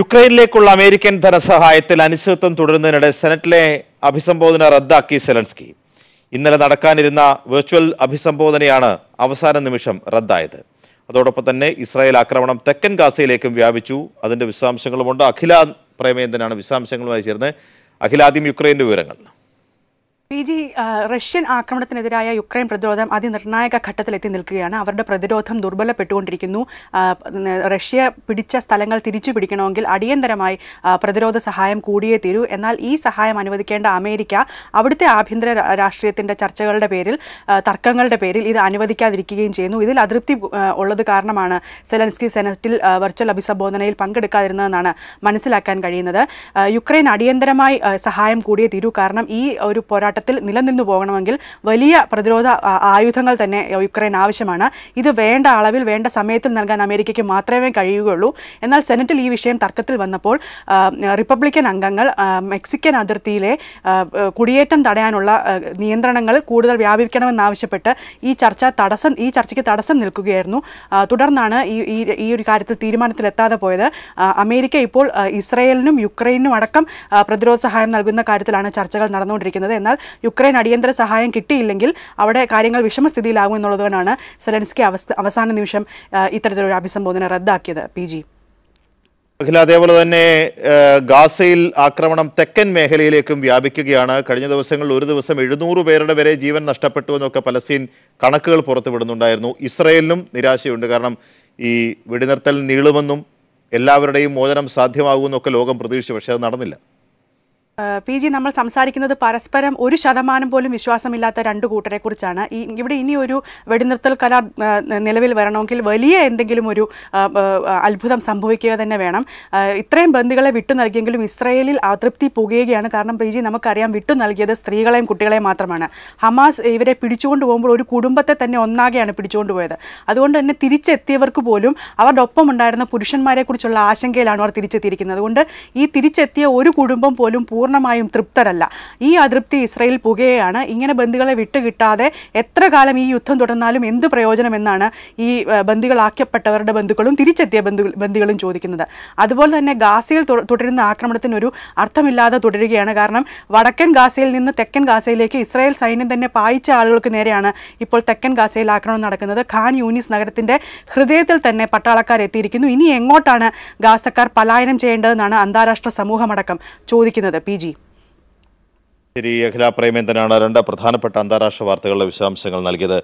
യുക്രൈനിലേക്കുള്ള American ധനസഹായത്തിൽ അനിശ്ചിതത്വം തുടരുന്നതിനിടെ സെനറ്റിലെ അഭിസംബോധന റദ്ദാക്കി സെലൻസ്കി ഇന്നലെ നടക്കാനിരുന്ന വെർച്വൽ അഭിസംബോധനയാണ് അവസാന നിമിഷം റദ്ദായത് അതോടൊപ്പം തന്നെ ഇസ്രായേൽ ആക്രമണം തെക്കൻ ഗാസയിലേക്കും വ്യാപിച്ചു അതിൻ്റെ വിശദാംശങ്ങളുമുണ്ട് അഖില പ്രേമേന്ദ്രനാണ് വിശദാംശങ്ങളുമായി ചേർന്ന് അഖിലാദ്യം യുക്രൈൻ്റെ വിവരങ്ങൾ പി ജി റഷ്യൻ ആക്രമണത്തിനെതിരായ യുക്രൈൻ പ്രതിരോധം അതിനിർണായക ഘട്ടത്തിലെത്തി നിൽക്കുകയാണ് അവരുടെ പ്രതിരോധം ദുർബലപ്പെട്ടുകൊണ്ടിരിക്കുന്നു റഷ്യ പിടിച്ച സ്ഥലങ്ങൾ തിരിച്ചു പിടിക്കണമെങ്കിൽ അടിയന്തരമായി പ്രതിരോധ സഹായം കൂടിയേ തീരൂ എന്നാൽ ഈ സഹായം അനുവദിക്കേണ്ട അമേരിക്ക അവിടുത്തെ ആഭ്യന്തര രാഷ്ട്രീയത്തിൻ്റെ ചർച്ചകളുടെ പേരിൽ തർക്കങ്ങളുടെ പേരിൽ ഇത് അനുവദിക്കാതിരിക്കുകയും ചെയ്യുന്നു ഇതിൽ അതൃപ്തി ഉള്ളത് കാരണമാണ് സെലൻസ്കി സെനറ്റിൽ വെർച്വൽ അഭിസംബോധനയിൽ പങ്കെടുക്കാതിരുന്നതെന്നാണ് മനസ്സിലാക്കാൻ കഴിയുന്നത് യുക്രൈൻ അടിയന്തരമായി സഹായം കൂടിയേ തീരൂ കാരണം ഈ ഒരു പോരാട്ടം ഘട്ടത്തിൽ നിലനിന്നു പോകണമെങ്കിൽ വലിയ പ്രതിരോധ ആയുധങ്ങൾ തന്നെ യുക്രൈൻ ആവശ്യമാണ് ഇത് വേണ്ട അളവിൽ വേണ്ട സമയത്തിൽ നൽകാൻ അമേരിക്കയ്ക്ക് മാത്രമേ കഴിയുകയുള്ളൂ എന്നാൽ സെനറ്റിൽ ഈ വിഷയം തർക്കത്തിൽ വന്നപ്പോൾ റിപ്പബ്ലിക്കൻ അംഗങ്ങൾ മെക്സിക്കൻ അതിർത്തിയിലെ കുടിയേറ്റം തടയാനുള്ള നിയന്ത്രണങ്ങൾ കൂടുതൽ വ്യാപിപ്പിക്കണമെന്നാവശ്യപ്പെട്ട് ഈ ചർച്ച തടസ്സം ഈ ചർച്ചയ്ക്ക് തടസ്സം നിൽക്കുകയായിരുന്നു തുടർന്നാണ് ഈ ഈ ഒരു കാര്യത്തിൽ തീരുമാനത്തിലെത്താതെ പോയത് അമേരിക്ക ഇപ്പോൾ ഇസ്രയേലിനും യുക്രൈനും അടക്കം പ്രതിരോധ സഹായം നൽകുന്ന കാര്യത്തിലാണ് ചർച്ചകൾ നടന്നുകൊണ്ടിരിക്കുന്നത് എന്നാൽ യുക്രൈൻ അടിയന്തര സഹായം കിട്ടിയില്ലെങ്കിൽ അവിടെ കാര്യങ്ങൾ വിഷമസ്ഥിതിയിലാകും എന്നുള്ളതുകൊണ്ടാണ് സെലൻസ്കി അവസ്ഥ അവസാന നിമിഷം ഇത്തരത്തിലൊരു അഭിസംബോധന റദ്ദാക്കിയത് പി ജി അഖില അതേപോലെ തന്നെ ഗാസയിൽ ആക്രമണം തെക്കൻ മേഖലയിലേക്കും വ്യാപിക്കുകയാണ് കഴിഞ്ഞ ദിവസങ്ങളിൽ ഒരു ദിവസം എഴുന്നൂറ് പേരുടെ വരെ ജീവൻ നഷ്ടപ്പെട്ടു എന്നൊക്കെ പലസ്തീൻ കണക്കുകൾ പുറത്തുവിടുന്നുണ്ടായിരുന്നു ഇസ്രയേലിനും നിരാശയുണ്ട് കാരണം ഈ വെടിനിർത്തൽ നീളുമെന്നും എല്ലാവരുടെയും മോചനം സാധ്യമാകുമെന്നൊക്കെ ലോകം പ്രതീക്ഷിച്ചു പക്ഷേ അത് നടന്നില്ല പി ജി നമ്മൾ സംസാരിക്കുന്നത് പരസ്പരം ഒരു ശതമാനം പോലും വിശ്വാസമില്ലാത്ത രണ്ട് കൂട്ടരെ കുറിച്ചാണ് ഈ ഇവിടെ ഇനി ഒരു വെടിനിർത്തൽ കരാർ നിലവിൽ വരണമെങ്കിൽ വലിയ എന്തെങ്കിലും ഒരു അത്ഭുതം സംഭവിക്കുക തന്നെ വേണം ഇത്രയും ബന്ധുക്കളെ വിട്ടു നൽകിയെങ്കിലും ഇസ്രയേലിൽ അതൃപ്തി പുകയുകയാണ് കാരണം പി ജി നമുക്കറിയാം വിട്ടു നൽകിയത് സ്ത്രീകളെയും കുട്ടികളെയും മാത്രമാണ് ഹമാസ് ഇവരെ പിടിച്ചുകൊണ്ട് പോകുമ്പോൾ ഒരു കുടുംബത്തെ തന്നെ ഒന്നാകെയാണ് പിടിച്ചുകൊണ്ട് പോയത് അതുകൊണ്ട് തന്നെ തിരിച്ചെത്തിയവർക്ക് പോലും അവരുടെ ഒപ്പം ഉണ്ടായിരുന്ന പുരുഷന്മാരെക്കുറിച്ചുള്ള ആശങ്കയിലാണ് അവർ തിരിച്ചെത്തിയിരിക്കുന്നത് അതുകൊണ്ട് ഈ തിരിച്ചെത്തിയ ഒരു കുടുംബം പോലും പൂർണ്ണ പൂർണ്ണമായും തൃപ്തരല്ല ഈ അതൃപ്തി ഇസ്രയേൽ പുകയാണ് ഇങ്ങനെ ബന്ദികളെ വിട്ടുകിട്ടാതെ എത്ര കാലം ഈ യുദ്ധം തുടർന്നാലും എന്ത് പ്രയോജനമെന്നാണ് ഈ ബന്ദികളാക്കപ്പെട്ടവരുടെ ബന്ധുക്കളും തിരിച്ചെത്തിയ ബന്ധു ബന്ദികളും ചോദിക്കുന്നത് അതുപോലെ തന്നെ ഗാസയിൽ തുടരുന്ന ആക്രമണത്തിനൊരു അർത്ഥമില്ലാതെ തുടരുകയാണ് കാരണം വടക്കൻ ഗാസയിൽ നിന്ന് തെക്കൻ ഗാസയിലേക്ക് ഇസ്രായേൽ സൈന്യം തന്നെ പായിച്ച ആളുകൾക്ക് നേരെയാണ് ഇപ്പോൾ തെക്കൻ ഗാസയിൽ ആക്രമണം നടക്കുന്നത് ഖാൻ യൂനിസ് നഗരത്തിൻ്റെ ഹൃദയത്തിൽ തന്നെ പട്ടാളക്കാർ എത്തിയിരിക്കുന്നു ഇനി എങ്ങോട്ടാണ് ഗാസക്കാർ പലായനം ചെയ്യേണ്ടതെന്നാണ് അന്താരാഷ്ട്ര സമൂഹമടക്കം ചോദിക്കുന്നത് പി പി ജി ശരി അഖില പ്രേമേന്ദ്രനാണ് രണ്ട് പ്രധാനപ്പെട്ട അന്താരാഷ്ട്ര വാർത്തകളുടെ വിശദാംശങ്ങൾ നൽകിയത്